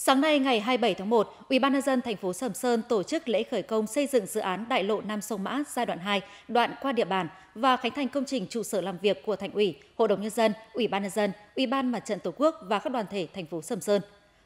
Sáng nay ngày 27 tháng 1, dân thành phố Sầm Sơn tổ chức lễ khởi công xây dựng dự án đại lộ Nam Sông Mã giai đoạn 2, đoạn qua địa bàn và khánh thành công trình trụ sở làm việc của Thành ủy, Hội đồng nhân dân, Ủy ban nhân dân, Ủy ban Mặt trận Tổ quốc và các đoàn thể thành phố Sầm Sơn.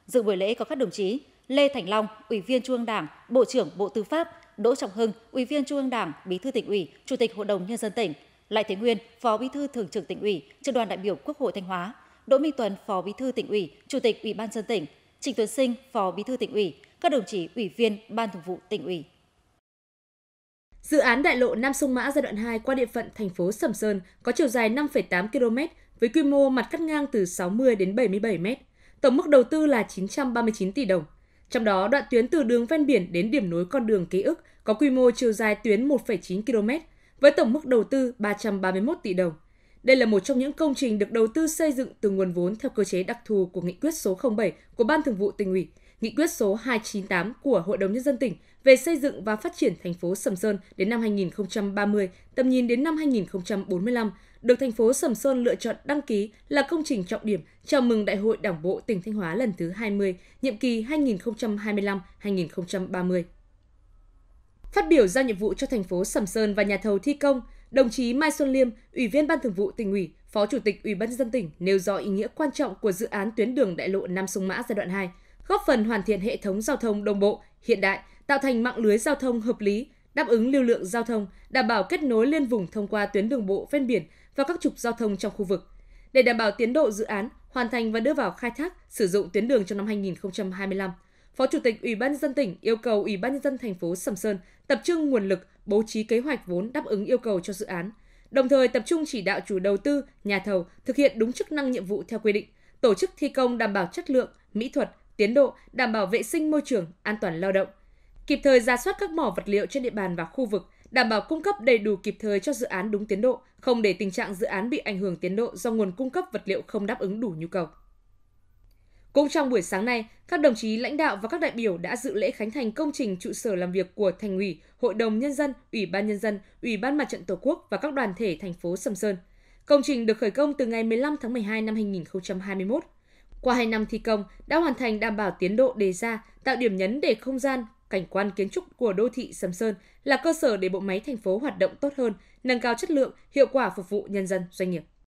Dự buổi lễ có các đồng chí Lê Thành Long, Ủy viên Trung ương Đảng, Bộ trưởng Bộ Tư pháp, Đỗ Trọng Hưng, Ủy viên Trung ương Đảng, Bí thư tỉnh ủy, Chủ tịch Hội đồng nhân dân tỉnh, Lại Thế Nguyên, Phó Bí thư Thường trực tỉnh ủy, trưởng đoàn đại biểu Quốc hội Thanh Hóa, Đỗ Minh Tuấn, Phó Bí thư tỉnh ủy, Chủ tịch Ủy ban dân tỉnh, Trịnh Tuấn Sinh, Phó Bí thư tỉnh ủy, các đồng chí ủy viên Ban Thường vụ tỉnh ủy. Dự án đại lộ Nam Sông Mã giai đoạn 2 qua địa phận thành phố Sầm Sơn có chiều dài 5,8 km với quy mô mặt cắt ngang từ 60 đến 77 m. Tổng mức đầu tư là 939 tỷ đồng. Trong đó, đoạn tuyến từ đường ven biển đến điểm nối con đường ký ức có quy mô chiều dài tuyến 1,9 km với tổng mức đầu tư 331 tỷ đồng đây là một trong những công trình được đầu tư xây dựng từ nguồn vốn theo cơ chế đặc thù của nghị quyết số 07 của Ban Thường vụ tỉnh ủy, nghị quyết số 298 của Hội đồng nhân dân tỉnh về xây dựng và phát triển thành phố Sầm Sơn đến năm 2030, tầm nhìn đến năm 2045, được thành phố Sầm Sơn lựa chọn đăng ký là công trình trọng điểm chào mừng Đại hội Đảng bộ tỉnh Thanh Hóa lần thứ 20, nhiệm kỳ 2025-2030. Phát biểu giao nhiệm vụ cho thành phố Sầm Sơn và nhà thầu thi công, Đồng chí Mai Xuân Liêm, Ủy viên Ban Thường vụ Tỉnh ủy, Phó Chủ tịch Ủy ban dân tỉnh nêu rõ ý nghĩa quan trọng của dự án tuyến đường đại lộ Nam Sông Mã giai đoạn 2, góp phần hoàn thiện hệ thống giao thông đồng bộ, hiện đại, tạo thành mạng lưới giao thông hợp lý, đáp ứng lưu lượng giao thông, đảm bảo kết nối liên vùng thông qua tuyến đường bộ ven biển và các trục giao thông trong khu vực. Để đảm bảo tiến độ dự án, hoàn thành và đưa vào khai thác, sử dụng tuyến đường trong năm 2025, Phó Chủ tịch Ủy ban dân tỉnh yêu cầu Ủy ban nhân dân thành phố Sầm Sơn tập trung nguồn lực, bố trí kế hoạch vốn đáp ứng yêu cầu cho dự án, đồng thời tập trung chỉ đạo chủ đầu tư, nhà thầu thực hiện đúng chức năng nhiệm vụ theo quy định, tổ chức thi công đảm bảo chất lượng, mỹ thuật, tiến độ, đảm bảo vệ sinh môi trường, an toàn lao động. Kịp thời ra soát các mỏ vật liệu trên địa bàn và khu vực, đảm bảo cung cấp đầy đủ kịp thời cho dự án đúng tiến độ, không để tình trạng dự án bị ảnh hưởng tiến độ do nguồn cung cấp vật liệu không đáp ứng đủ nhu cầu. Cũng trong buổi sáng nay, các đồng chí lãnh đạo và các đại biểu đã dự lễ khánh thành công trình trụ sở làm việc của Thành ủy, Hội đồng Nhân dân, Ủy ban Nhân dân, Ủy ban Mặt trận Tổ quốc và các đoàn thể thành phố Sầm Sơn. Công trình được khởi công từ ngày 15 tháng 12 năm 2021. Qua 2 năm thi công, đã hoàn thành đảm bảo tiến độ đề ra, tạo điểm nhấn để không gian, cảnh quan kiến trúc của đô thị Sầm Sơn là cơ sở để bộ máy thành phố hoạt động tốt hơn, nâng cao chất lượng, hiệu quả phục vụ nhân dân, doanh nghiệp.